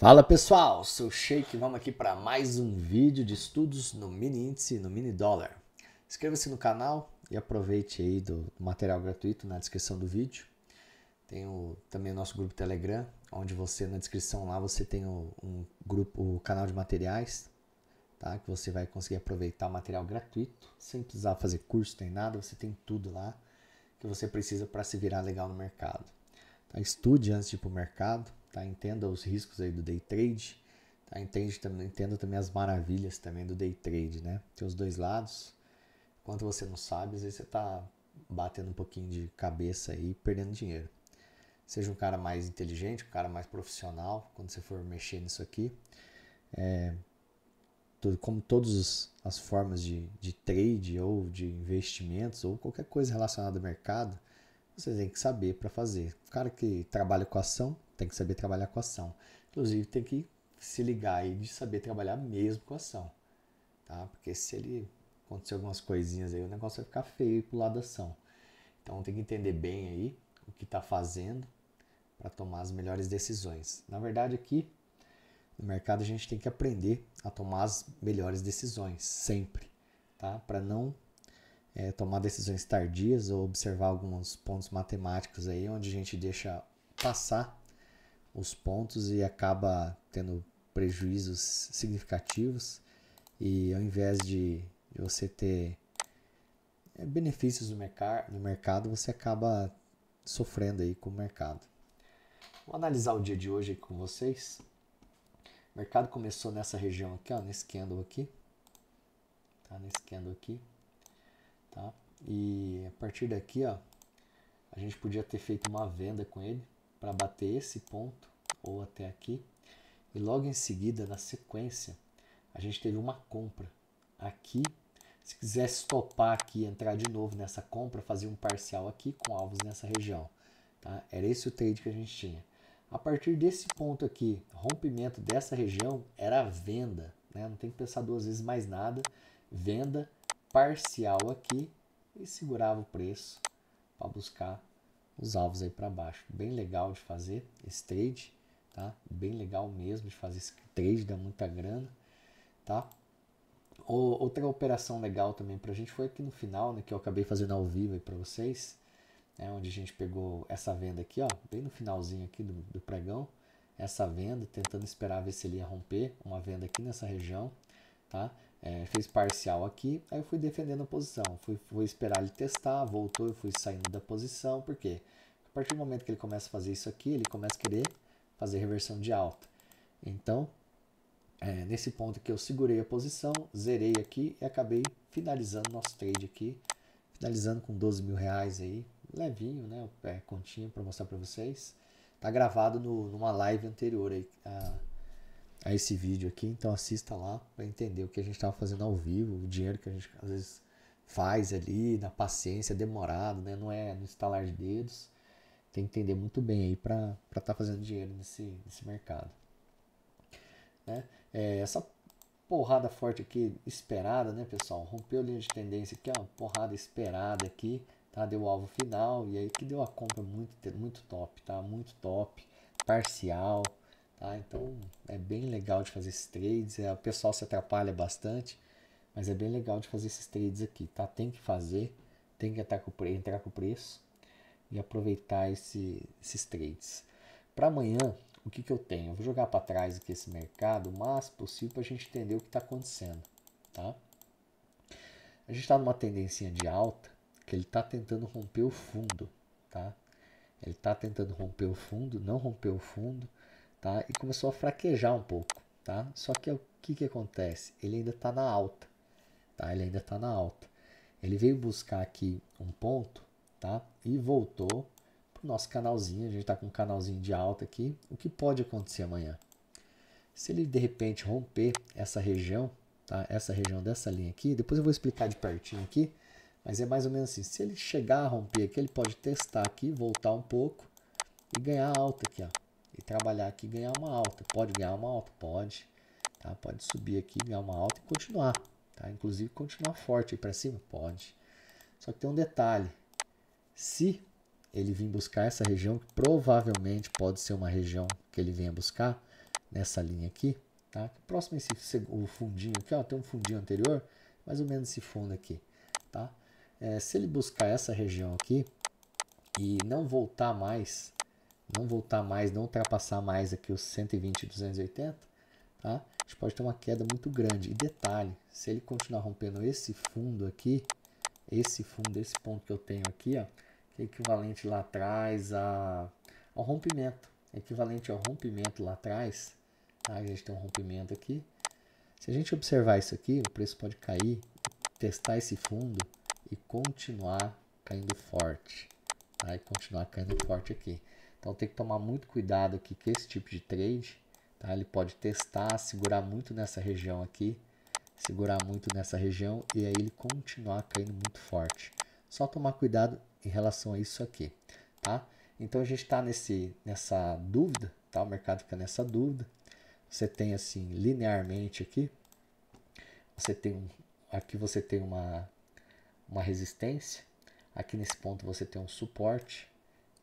Fala pessoal, sou Sheik, vamos aqui para mais um vídeo de estudos no mini índice, no mini dólar. Inscreva-se no canal e aproveite aí do, material gratuito na descrição do vídeo. Tem o, também o nosso grupo Telegram, onde você na descrição lá você tem o, um grupo, o canal de materiais, tá? Que você vai conseguir aproveitar o material gratuito, sem precisar fazer curso nem nada, você tem tudo lá que você precisa para se virar legal no mercado. Então, estude antes de ir para o mercado tá? Entenda os riscos aí do day trade, tá? Entende, entenda também as maravilhas também do day trade, né? Tem os dois lados. Enquanto você não sabe, às vezes você tá batendo um pouquinho de cabeça aí, perdendo dinheiro. Seja um cara mais inteligente, um cara mais profissional, quando você for mexer nisso aqui. É, como todas as formas de, de trade ou de investimentos ou qualquer coisa relacionada ao mercado, você tem que saber para fazer. O cara que trabalha com ação, tem que saber trabalhar com ação. Inclusive, tem que se ligar aí de saber trabalhar mesmo com ação. Tá? Porque se ele acontecer algumas coisinhas aí, o negócio vai ficar feio pro lado da ação. Então tem que entender bem aí o que está fazendo para tomar as melhores decisões. Na verdade, aqui no mercado a gente tem que aprender a tomar as melhores decisões sempre, tá? Para não é, tomar decisões tardias ou observar alguns pontos matemáticos aí onde a gente deixa passar os pontos e acaba tendo prejuízos significativos. E ao invés de você ter é, benefícios no, mercado, você acaba sofrendo aí com o mercado. Vou analisar o dia de hoje com vocês. O mercado começou nessa região aqui, ó, nesse candle aqui. Tá nesse candle aqui. Tá? E a partir daqui, ó, a gente podia ter feito uma venda com ele, para bater esse ponto ou até aqui. E logo em seguida, na sequência, a gente teve uma compra aqui. Se quisesse topar aqui, entrar de novo nessa compra, fazer um parcial aqui com alvos nessa região. Tá? Era esse o trade que a gente tinha. A partir desse ponto aqui, rompimento dessa região era venda. Né? Não tem que pensar duas vezes mais nada. Venda parcial aqui e segurava o preço para buscar os alvos aí para baixo. Bem legal de fazer esse trade, tá? Bem legal mesmo de fazer esse trade, dá muita grana, tá? outra operação legal também para a gente foi aqui no final, né, que eu acabei fazendo ao vivo aí para vocês, né, onde a gente pegou essa venda aqui, ó, bem no finalzinho aqui do, do pregão, essa venda, tentando esperar ver se ele ia romper, uma venda aqui nessa região, tá? é, fez parcial aqui, aí eu fui defendendo a posição, fui, fui esperar ele testar, voltou, eu fui saindo da posição, porque A partir do momento que ele começa a fazer isso aqui, ele começa a querer fazer reversão de alta. Então, é, nesse ponto que eu segurei a posição, zerei aqui e acabei finalizando nosso trade aqui, finalizando com 12 mil reais aí, levinho, né? O pé continha para mostrar para vocês. Tá gravado no, numa live anterior aí, a, a esse vídeo aqui. Então assista lá para entender o que a gente estava fazendo ao vivo, o dinheiro que a gente às vezes faz ali, na paciência, demorado, né? Não é no estalar de dedos. Tem que entender muito bem aí para estar tá fazendo dinheiro nesse, nesse mercado. Né? É, essa porrada forte aqui, esperada, né, pessoal? Rompeu a linha de tendência aqui, ó, porrada esperada aqui, tá? Deu o alvo final e aí que deu a compra muito, muito top, tá? Muito top, parcial, Tá? Então é bem legal de fazer esses trades. É, o pessoal se atrapalha bastante, mas é bem legal de fazer esses trades aqui. Tá? Tem que fazer, tem que entrar com, entrar com o preço e aproveitar esse, esses trades. Para amanhã, o que, que eu tenho? Eu vou jogar para trás aqui esse mercado o possível para a gente entender o que está acontecendo. Tá? A gente está numa tendência de alta que ele está tentando romper o fundo. Tá? Ele está tentando romper o fundo, não rompeu o fundo tá? E começou a fraquejar um pouco, tá? Só que é o que, que acontece? Ele ainda está na alta, tá? Ele ainda está na alta. Ele veio buscar aqui um ponto, tá? E voltou para o nosso canalzinho. A gente está com um canalzinho de alta aqui. O que pode acontecer amanhã? Se ele de repente romper essa região, tá? Essa região dessa linha aqui, depois eu vou explicar de pertinho aqui. Mas é mais ou menos assim, se ele chegar a romper aqui, ele pode testar aqui, voltar um pouco e ganhar alta aqui, ó trabalhar aqui e ganhar uma alta. Pode ganhar uma alta? Pode. Tá? Pode subir aqui, ganhar uma alta e continuar. Tá? Inclusive continuar forte para cima? Pode. Só que tem um detalhe. Se ele vir buscar essa região, que provavelmente pode ser uma região que ele venha buscar nessa linha aqui, tá? Próximo a esse o fundinho aqui, ó, tem um fundinho anterior, mais ou menos esse fundo aqui, tá? É, se ele buscar essa região aqui e não voltar mais não voltar mais, não ultrapassar mais aqui os 120 e 280, tá? A gente pode ter uma queda muito grande. E detalhe, se ele continuar rompendo esse fundo aqui, esse fundo, esse ponto que eu tenho aqui, ó, que é equivalente lá atrás a, ao rompimento, é equivalente ao rompimento lá atrás, tá? a gente tem um rompimento aqui. Se a gente observar isso aqui, o preço pode cair, testar esse fundo e continuar caindo forte, tá? e continuar caindo forte aqui. Então tem que tomar muito cuidado aqui que esse tipo de trade, tá? Ele pode testar, segurar muito nessa região aqui, segurar muito nessa região e aí ele continuar caindo muito forte. Só tomar cuidado em relação a isso aqui, tá? Então a gente está nesse nessa dúvida, tá? O mercado fica nessa dúvida. Você tem assim linearmente aqui, você tem um, aqui você tem uma uma resistência, aqui nesse ponto você tem um suporte,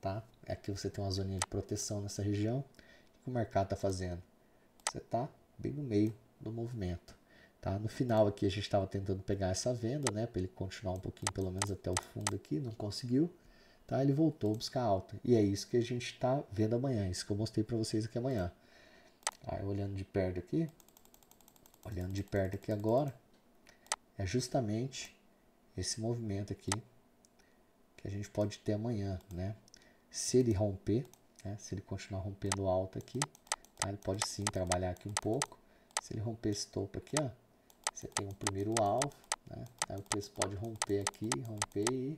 tá? É aqui você tem uma zoninha de proteção nessa região. O que o mercado está fazendo? Você está bem no meio do movimento. Tá? No final aqui a gente estava tentando pegar essa venda, né? Para ele continuar um pouquinho, pelo menos até o fundo aqui, não conseguiu. Tá? Ele voltou a buscar alta. E é isso que a gente está vendo amanhã. É isso que eu mostrei para vocês aqui amanhã. Aí, tá, olhando de perto aqui, olhando de perto aqui agora, é justamente esse movimento aqui que a gente pode ter amanhã, né? Se ele romper, né, se ele continuar rompendo alto aqui, tá? ele pode sim trabalhar aqui um pouco. Se ele romper esse topo aqui, ó, você tem um primeiro alvo, né? aí o preço pode romper aqui, romper e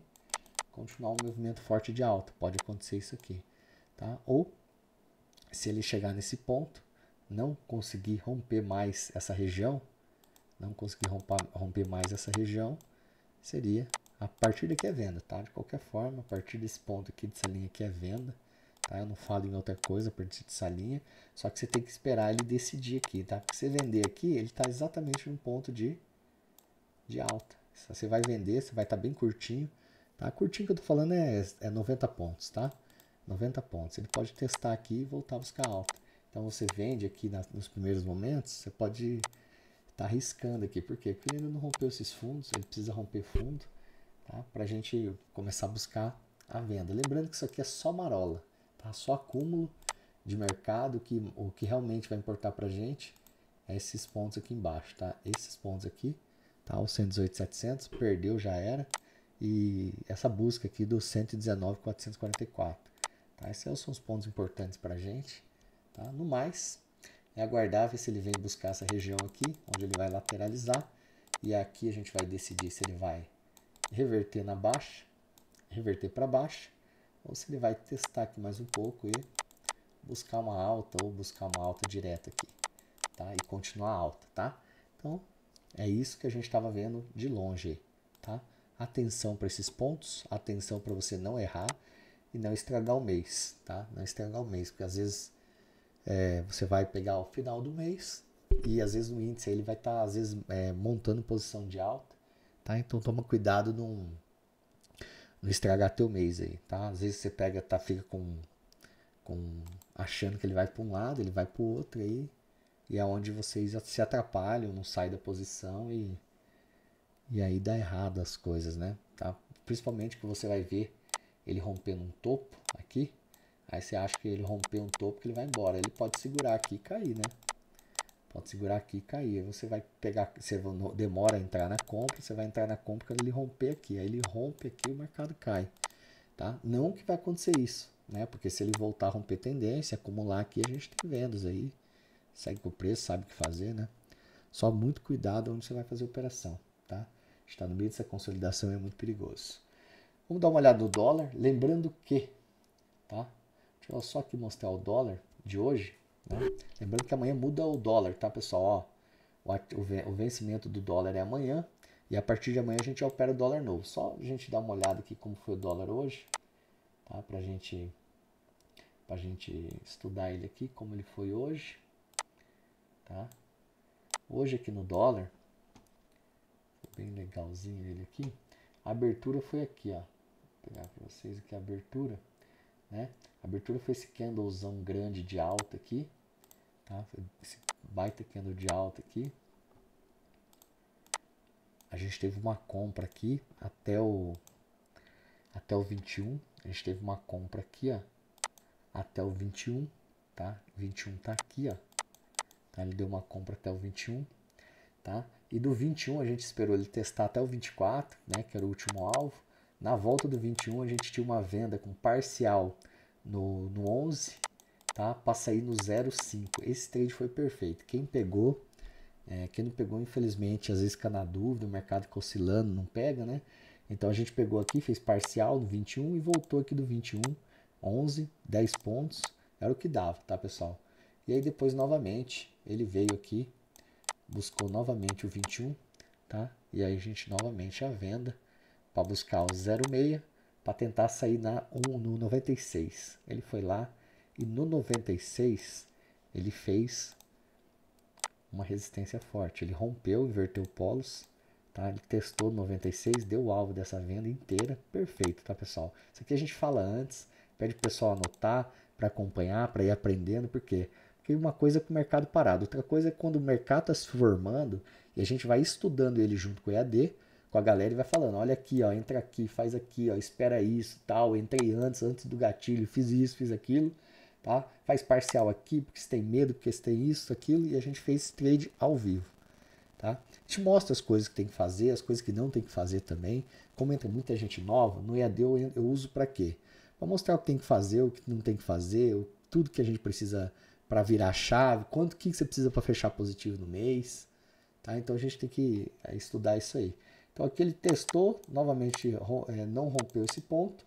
continuar um movimento forte de alta. Pode acontecer isso aqui. Tá? Ou se ele chegar nesse ponto, não conseguir romper mais essa região, não conseguir romper mais essa região, seria a partir daqui é venda, tá? De qualquer forma, a partir desse ponto aqui, dessa linha aqui é venda. Tá? Eu não falo em outra coisa a partir dessa linha. Só que você tem que esperar ele decidir aqui, tá? Porque você vender aqui, ele está exatamente no ponto de, de alta. Se você vai vender, você vai estar tá bem curtinho. Tá? Curtinho que eu tô falando é, é 90 pontos, tá? 90 pontos. Ele pode testar aqui e voltar a buscar alta. Então você vende aqui na, nos primeiros momentos, você pode estar tá arriscando aqui. Por quê? Porque ele ainda não rompeu esses fundos, ele precisa romper fundo tá? para a gente começar a buscar a venda. Lembrando que isso aqui é só marola, tá? só acúmulo de mercado, que o que realmente vai importar para a gente é esses pontos aqui embaixo, tá? esses pontos aqui, tá? o 118,700, perdeu, já era, e essa busca aqui do 119,444. Tá? Esses são os pontos importantes para a gente. Tá? No mais, é aguardar ver se ele vem buscar essa região aqui, onde ele vai lateralizar. E aqui a gente vai decidir se ele vai reverter na baixa, reverter para baixo, ou se ele vai testar aqui mais um pouco e buscar uma alta ou buscar uma alta direta aqui, tá? E continuar alta, tá? Então, é isso que a gente estava vendo de longe, tá? Atenção para esses pontos, atenção para você não errar e não estragar o mês, tá? Não estragar o mês, porque às vezes é, você vai pegar o final do mês e às vezes o índice ele vai estar tá, às vezes é, montando posição de alta tá? Então toma cuidado não, não estragar teu mês aí, tá? Às vezes você pega, tá, fica com, com achando que ele vai para um lado, ele vai para o outro aí, e é onde vocês se atrapalham, não sai da posição e e aí dá errado as coisas, né? Tá? Principalmente que você vai ver ele rompendo um topo aqui, aí você acha que ele rompeu um topo que ele vai embora, ele pode segurar aqui e cair, né? Pode segurar aqui e cair. Você vai pegar, você demora a entrar na compra, você vai entrar na compra quando ele romper aqui. Aí ele rompe aqui e o mercado cai. Tá? Não que vai acontecer isso, né? Porque se ele voltar a romper tendência, acumular aqui, a gente tem vendas aí. Segue com o preço, sabe o que fazer, né? Só muito cuidado onde você vai fazer a operação, tá? Está no meio dessa consolidação é muito perigoso. Vamos dar uma olhada no dólar, lembrando que, tá? Deixa eu só aqui mostrar o dólar de hoje. Né? Lembrando que amanhã muda o dólar, tá, pessoal? Ó, o vencimento do dólar é amanhã. E a partir de amanhã a gente opera o dólar novo. Só a gente dar uma olhada aqui como foi o dólar hoje, tá? Pra gente, pra gente estudar ele aqui, como ele foi hoje, tá? Hoje aqui no dólar, bem legalzinho ele aqui. A abertura foi aqui, ó. Vou pegar pra vocês aqui é a abertura, né? A abertura foi esse candlezão grande de alta aqui, Tá? Esse baita candle de alta aqui. A gente teve uma compra aqui até o até o 21. A gente teve uma compra aqui, ó, até o 21, tá? 21 tá aqui, ó. Tá? Ele deu uma compra até o 21, tá? E do 21 a gente esperou ele testar até o 24, né, que era o último alvo. Na volta do 21 a gente tinha uma venda com parcial no, no 11 tá? Passa aí no 0,5. Esse trade foi perfeito. Quem pegou, é, quem não pegou, infelizmente, às vezes fica na dúvida, o mercado fica oscilando, não pega, né? Então a gente pegou aqui, fez parcial do 21 e voltou aqui do 21, 11, 10 pontos, era o que dava, tá, pessoal? E aí depois novamente ele veio aqui, buscou novamente o 21, tá? E aí a gente novamente a venda para buscar o 06 para tentar sair na 1 no 96. Ele foi lá, e no 96 ele fez uma resistência forte. Ele rompeu, inverteu polos, tá? Ele testou 96, deu o alvo dessa venda inteira, perfeito, tá, pessoal? Isso aqui a gente fala antes, pede pro pessoal anotar para acompanhar, para ir aprendendo, por quê? Porque uma coisa é com o mercado parado, outra coisa é quando o mercado está se formando e a gente vai estudando ele junto com o EAD, com a galera e vai falando, olha aqui, ó, entra aqui, faz aqui, ó, espera isso, tal, entrei antes, antes do gatilho, fiz isso, fiz aquilo tá? Faz parcial aqui porque você tem medo, porque você tem isso, aquilo, e a gente fez trade ao vivo, tá? Te mostra as coisas que tem que fazer, as coisas que não tem que fazer também. Como entra muita gente nova, no EAD eu, eu uso para quê? Para mostrar o que tem que fazer, o que não tem que fazer, tudo que a gente precisa para virar chave, quanto que você precisa para fechar positivo no mês, tá? Então a gente tem que é, estudar isso aí. Então aqui ele testou, novamente é, não rompeu esse ponto,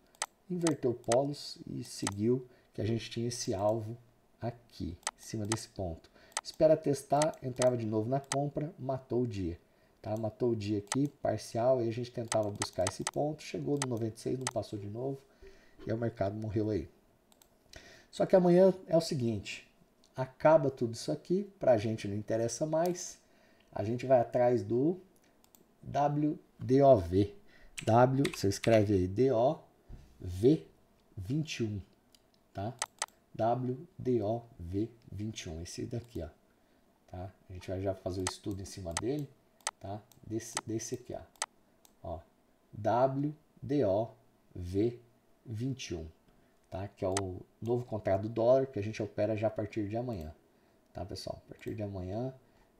inverteu polos e seguiu que a gente tinha esse alvo aqui, em cima desse ponto. Espera testar, entrava de novo na compra, matou o dia. Tá? Matou o dia aqui, parcial, e a gente tentava buscar esse ponto, chegou no 96, não passou de novo, e o mercado morreu aí. Só que amanhã é o seguinte, acaba tudo isso aqui, para a gente não interessa mais, a gente vai atrás do WDOV. W, você escreve aí, DOV21 tá? WDOV21, esse daqui, ó, tá? A gente vai já fazer o estudo em cima dele, tá? Desse, desse aqui, ó, ó WDOV21, tá? Que é o novo contrato do dólar que a gente opera já a partir de amanhã, tá, pessoal? A partir de amanhã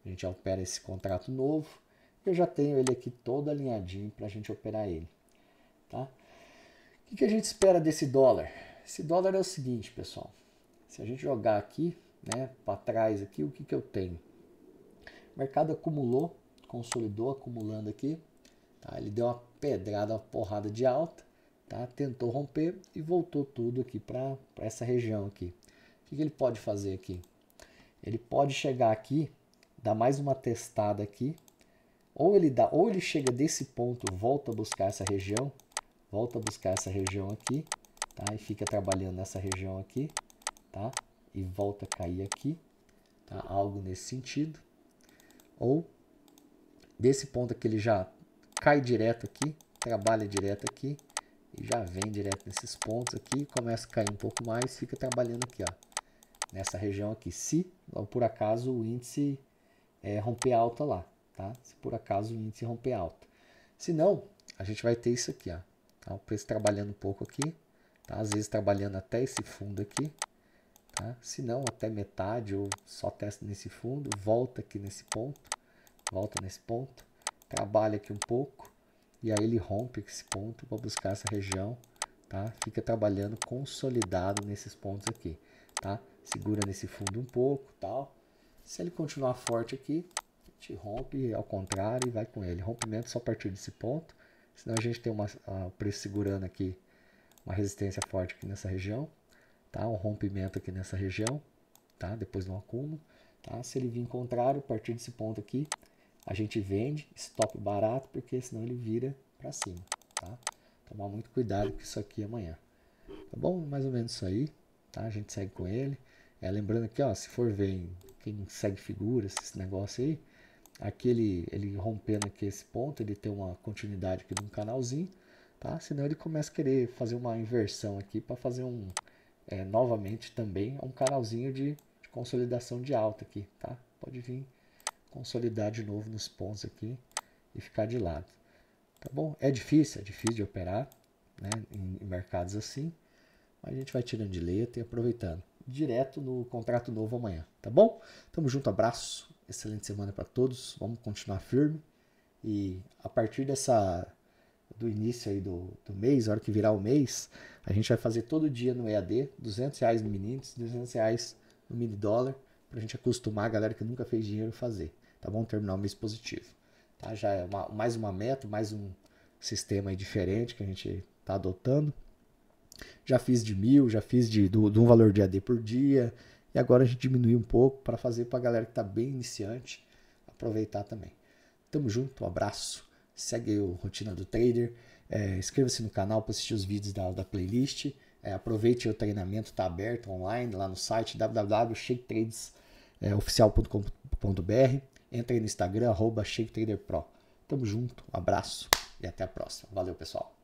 a gente opera esse contrato novo. Eu já tenho ele aqui todo alinhadinho para a gente operar ele, tá? O que, que a gente espera desse dólar? Esse dólar é o seguinte, pessoal. Se a gente jogar aqui, né, para trás aqui, o que, que eu tenho? O mercado acumulou, consolidou, acumulando aqui. Tá? Ele deu uma pedrada, uma porrada de alta, tá? tentou romper e voltou tudo aqui para essa região aqui. O que, que ele pode fazer aqui? Ele pode chegar aqui, dar mais uma testada aqui, ou ele dá, ou ele chega desse ponto, volta a buscar essa região, volta a buscar essa região aqui, tá? E fica trabalhando nessa região aqui, tá? E volta a cair aqui, tá? Algo nesse sentido. Ou desse ponto aqui ele já cai direto aqui, trabalha direto aqui e já vem direto nesses pontos aqui, começa a cair um pouco mais, fica trabalhando aqui, ó, nessa região aqui. Se por acaso o índice é, romper alta lá, tá? Se por acaso o índice romper alta. Se não, a gente vai ter isso aqui, ó. Tá? O preço trabalhando um pouco aqui, às vezes trabalhando até esse fundo aqui, tá? se não até metade ou só testa nesse fundo, volta aqui nesse ponto, volta nesse ponto, trabalha aqui um pouco e aí ele rompe esse ponto para buscar essa região, tá? fica trabalhando consolidado nesses pontos aqui, tá? segura nesse fundo um pouco, tal. Se ele continuar forte aqui, a gente rompe ao contrário e vai com ele. Rompimento só a partir desse ponto, senão a gente tem uma, uh, o preço segurando aqui uma resistência forte aqui nessa região, tá? Um rompimento aqui nessa região, tá? Depois do acúmulo, tá? Se ele vir contrário, a partir desse ponto aqui, a gente vende, stop barato, porque senão ele vira para cima, tá? Tomar muito cuidado com isso aqui amanhã. Tá bom? Mais ou menos isso aí, tá? A gente segue com ele. É, lembrando aqui, ó, se for ver quem segue figuras, esse negócio aí, aqui ele, ele rompendo aqui esse ponto, ele tem uma continuidade aqui de um canalzinho, tá? Senão ele começa a querer fazer uma inversão aqui para fazer um, é, novamente também, um canalzinho de, de, consolidação de alta aqui, tá? Pode vir consolidar de novo nos pontos aqui e ficar de lado, tá bom? É difícil, é difícil de operar, né, em, em mercados assim, mas a gente vai tirando de letra e aproveitando. Direto no contrato novo amanhã, tá bom? Tamo junto, abraço, excelente semana para todos, vamos continuar firme e a partir dessa do início aí do, do mês, a hora que virar o mês, a gente vai fazer todo dia no EAD, 200 reais no Minitos, 200 reais no Mini Dólar, pra gente acostumar a galera que nunca fez dinheiro a fazer, tá bom? Terminar o mês positivo, tá? Já é uma, mais uma meta, mais um sistema aí diferente que a gente tá adotando. Já fiz de mil, já fiz de, do, de um valor de EAD por dia, e agora a gente diminuiu um pouco para fazer pra galera que tá bem iniciante aproveitar também. Tamo junto, um abraço segue o Rotina do Trader, é, inscreva-se no canal para assistir os vídeos da, da playlist, é, aproveite o treinamento, está aberto online lá no site www.shaketradesoficial.com.br, é, entre aí no Instagram, arroba ShakeTraderPro. Tamo junto, um abraço e até a próxima. Valeu, pessoal!